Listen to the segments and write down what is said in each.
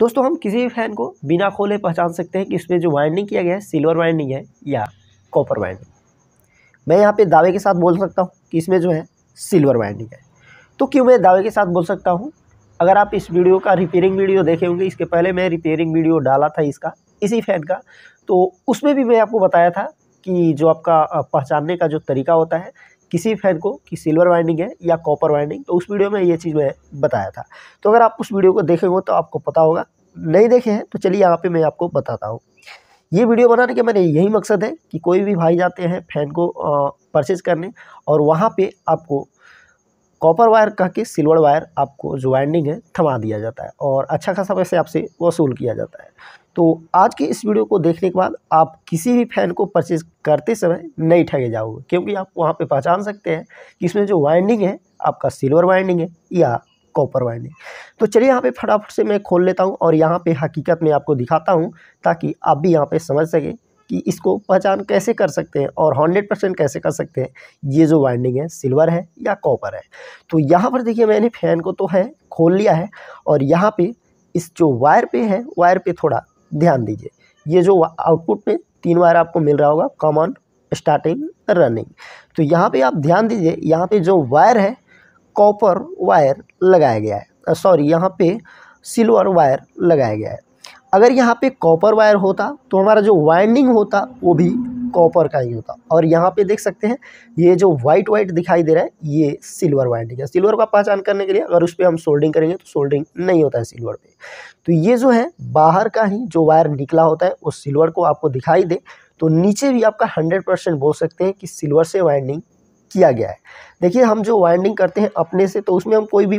दोस्तों हम किसी भी फैन को बिना खोले पहचान सकते हैं कि इसमें जो वाइंडिंग किया गया है सिल्वर वाइंडिंग है या कॉपर वाइंडिंग मैं यहाँ पे दावे के साथ बोल सकता हूँ कि इसमें जो है सिल्वर वाइंडिंग है तो क्यों मैं दावे के साथ बोल सकता हूँ अगर आप इस वीडियो का रिपेयरिंग वीडियो देखे होंगे इसके पहले मैं रिपेयरिंग वीडियो डाला था इसका इसी फैन का तो उसमें भी मैं आपको बताया था कि जो आपका पहचानने का जो तरीका होता है किसी फैन को कि सिल्वर वाइंडिंग है या कॉपर वाइंडिंग तो उस वीडियो में ये चीज़ मैं बताया था तो अगर आप उस वीडियो को देखेंगे तो आपको पता होगा नहीं देखे हैं तो चलिए यहाँ पे मैं आपको बताता हूँ ये वीडियो बनाने के मैंने यही मकसद है कि कोई भी भाई जाते हैं फैन को परचेज करने और वहाँ पर आपको कॉपर वायर कह के सिल्वर वायर आपको जो वाइंडिंग है थमा दिया जाता है और अच्छा खासा पैसे आपसे वसूल किया जाता है तो आज के इस वीडियो को देखने के बाद आप किसी भी फ़ैन को परचेज करते समय नहीं ठगे जाओगे क्योंकि आप वहाँ पे पहचान सकते हैं कि इसमें जो वाइंडिंग है आपका सिल्वर वाइंडिंग है या कॉपर वाइंडिंग तो चलिए यहाँ पे फटाफट से मैं खोल लेता हूँ और यहाँ पे हकीकत में आपको दिखाता हूँ ताकि आप भी यहाँ पे समझ सकें कि इसको पहचान कैसे कर सकते हैं और हंड्रेड परसेंट कैसे कर सकते हैं ये जो वाइंडिंग है सिल्वर है या कॉपर है तो यहाँ पर देखिए मैंने फ़ैन को तो है खोल लिया है और यहाँ पर इस जो वायर पे है वायर पे थोड़ा ध्यान दीजिए ये जो आउटपुट में तीन बार आपको मिल रहा होगा कॉमन स्टार्टिंग रनिंग तो यहाँ पे आप ध्यान दीजिए यहाँ पे जो वायर है कॉपर वायर लगाया गया है सॉरी यहाँ पे सिल्वर वायर लगाया गया है अगर यहाँ पे कॉपर वायर होता तो हमारा जो वाइंडिंग होता वो भी कॉपर का ही होता और यहाँ पे देख सकते हैं ये जो व्हाइट व्हाइट दिखाई दे रहा है ये सिल्वर वाइंडिंग है सिल्वर का पहचान करने के लिए अगर उस पर हम सोल्डिंग करेंगे तो सोल्डिंग नहीं होता है सिल्वर पे तो ये जो है बाहर का ही जो वायर निकला होता है उस सिल्वर को आपको दिखाई दे तो नीचे भी आपका हंड्रेड परसेंट बोल सकते हैं कि सिल्वर से वाइंडिंग किया गया है देखिए हम जो वाइंडिंग करते हैं अपने से तो उसमें हम कोई भी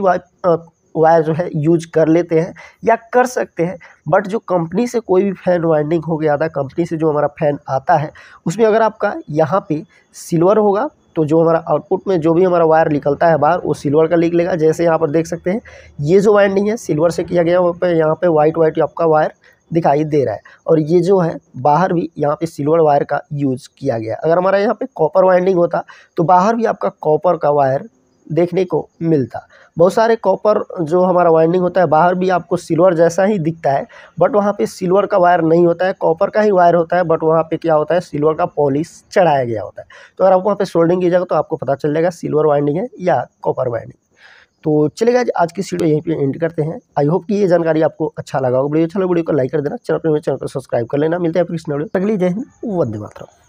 वायर जो है यूज कर लेते हैं या कर सकते हैं बट जो कंपनी से कोई भी फैन वाइंडिंग हो गया था कंपनी से जो हमारा फैन आता है उसमें अगर आपका यहाँ पे सिल्वर होगा तो जो हमारा आउटपुट में जो भी हमारा वायर निकलता है बाहर वो सिल्वर का निकलेगा जैसे यहाँ पर देख सकते हैं ये जो वाइंडिंग है सिल्वर से किया गया वहाँ पर यहाँ पर वाइट वाइट आपका वायर दिखाई दे रहा है और ये जो है बाहर भी यहाँ पे सिल्वर वायर का यूज़ किया गया अगर हमारा यहाँ पे कॉपर वाइंडिंग होता तो बाहर भी आपका कॉपर का वायर देखने को मिलता बहुत सारे कॉपर जो हमारा वाइंडिंग होता है बाहर भी आपको सिल्वर जैसा ही दिखता है बट वहाँ पे सिल्वर का वायर नहीं होता है कॉपर का ही वायर होता है बट वहाँ पे क्या होता है सिल्वर का पॉलिश चढ़ाया गया होता है तो अगर आप वहाँ पे सोल्डिंग जाएगा तो आपको पता चल जाएगा सिल्वर वाइंडिंग है या कॉपर वाइंडिंग तो चलेगा आज की सीडियो यहीं पर एंड करते हैं आई होप कि ये जानकारी आपको अच्छा लगा होगा वीडियो अच्छा लगा वीडियो को लाइक कर देना चैनल पर तो चैनल को सब्सक्राइब कर लेना मिलते हैं इस अगली जय हिंद वंदे मातरम